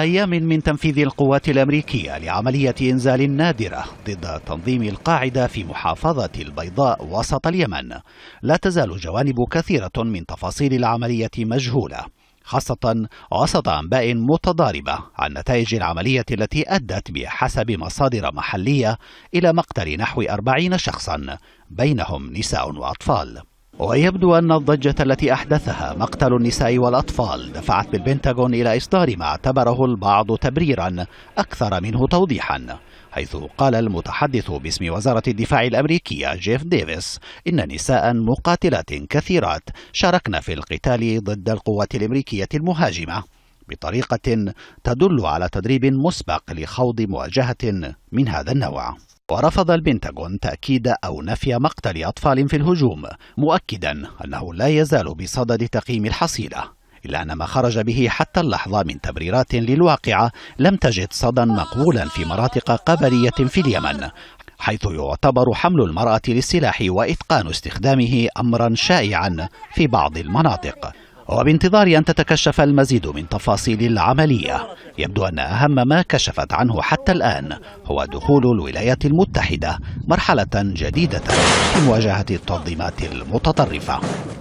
أيام من تنفيذ القوات الأمريكية لعملية إنزال نادرة ضد تنظيم القاعدة في محافظة البيضاء وسط اليمن لا تزال جوانب كثيرة من تفاصيل العملية مجهولة خاصة وسط أنباء متضاربة عن نتائج العملية التي أدت بحسب مصادر محلية إلى مقتل نحو أربعين شخصا بينهم نساء وأطفال ويبدو أن الضجة التي أحدثها مقتل النساء والأطفال دفعت بالبنتاغون إلى إصدار ما اعتبره البعض تبريرا أكثر منه توضيحا حيث قال المتحدث باسم وزارة الدفاع الأمريكية جيف ديفيس إن نساء مقاتلات كثيرات شاركن في القتال ضد القوات الأمريكية المهاجمة بطريقة تدل على تدريب مسبق لخوض مواجهة من هذا النوع ورفض البنتاغون تأكيد أو نفي مقتل أطفال في الهجوم مؤكدا أنه لا يزال بصدد تقييم الحصيلة إلا أن ما خرج به حتى اللحظة من تبريرات للواقعة لم تجد صدى مقبولا في مناطق قبلية في اليمن حيث يعتبر حمل المرأة للسلاح وإتقان استخدامه أمرا شائعا في بعض المناطق وبانتظار أن تتكشف المزيد من تفاصيل العملية يبدو أن أهم ما كشفت عنه حتى الآن هو دخول الولايات المتحدة مرحلة جديدة في مواجهة التنظيمات المتطرفة